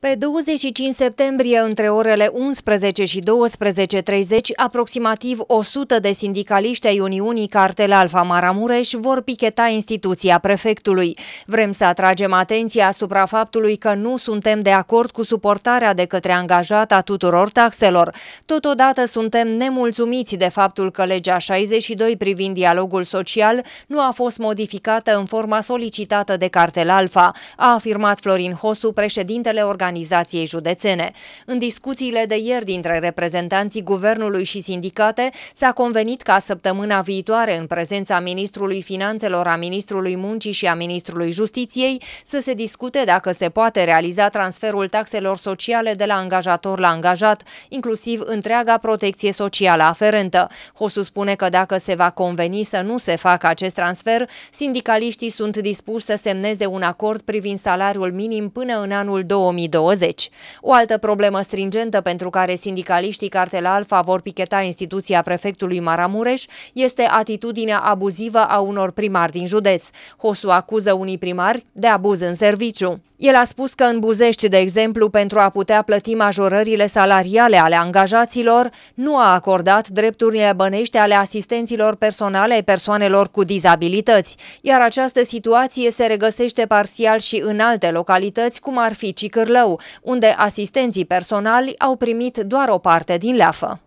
Pe 25 septembrie, între orele 11 și 12.30, aproximativ 100 de sindicaliști ai Uniunii Cartel Alfa Maramureș vor picheta instituția prefectului. Vrem să atragem atenția asupra faptului că nu suntem de acord cu suportarea de către angajat a tuturor taxelor. Totodată suntem nemulțumiți de faptul că legea 62 privind dialogul social nu a fost modificată în forma solicitată de Cartel Alfa, a afirmat Florin Hosu, președintele organizației organizației județene. În discuțiile de ieri dintre reprezentanții guvernului și sindicate s-a convenit ca săptămâna viitoare, în prezența ministrului finanțelor, a ministrului muncii și a ministrului justiției, să se discute dacă se poate realiza transferul taxelor sociale de la angajator la angajat, inclusiv întreaga protecție socială aferentă. Hosu spune că dacă se va conveni să nu se facă acest transfer, sindicaliștii sunt dispuși să semneze un acord privind salariul minim până în anul 2020. 2020. O altă problemă stringentă pentru care sindicaliștii cartel Alfa vor picheta instituția prefectului Maramureș este atitudinea abuzivă a unor primari din județ. Hosu acuză unii primari de abuz în serviciu. El a spus că în Buzești, de exemplu, pentru a putea plăti majorările salariale ale angajaților, nu a acordat drepturile bănește ale asistenților personale ai persoanelor cu dizabilități, iar această situație se regăsește parțial și în alte localități, cum ar fi Cicârlău, unde asistenții personali au primit doar o parte din leafă.